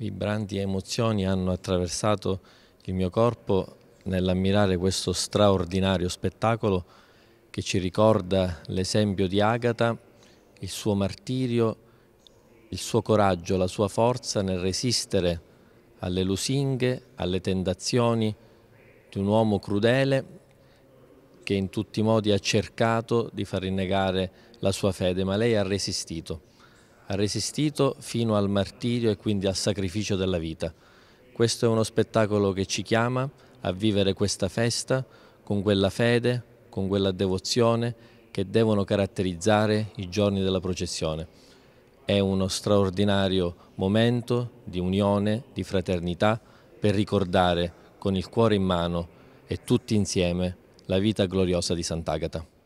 Vibranti emozioni hanno attraversato il mio corpo nell'ammirare questo straordinario spettacolo che ci ricorda l'esempio di Agata, il suo martirio, il suo coraggio, la sua forza nel resistere alle lusinghe, alle tentazioni di un uomo crudele che in tutti i modi ha cercato di far rinnegare la sua fede, ma lei ha resistito ha resistito fino al martirio e quindi al sacrificio della vita. Questo è uno spettacolo che ci chiama a vivere questa festa con quella fede, con quella devozione che devono caratterizzare i giorni della processione. È uno straordinario momento di unione, di fraternità per ricordare con il cuore in mano e tutti insieme la vita gloriosa di Sant'Agata.